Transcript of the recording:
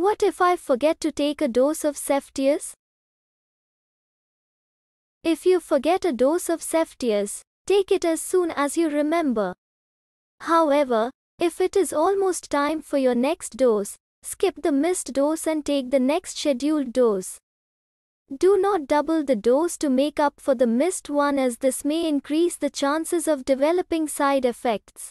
What if I forget to take a dose of Ceftius? If you forget a dose of Ceftius, take it as soon as you remember. However, if it is almost time for your next dose, skip the missed dose and take the next scheduled dose. Do not double the dose to make up for the missed one as this may increase the chances of developing side effects.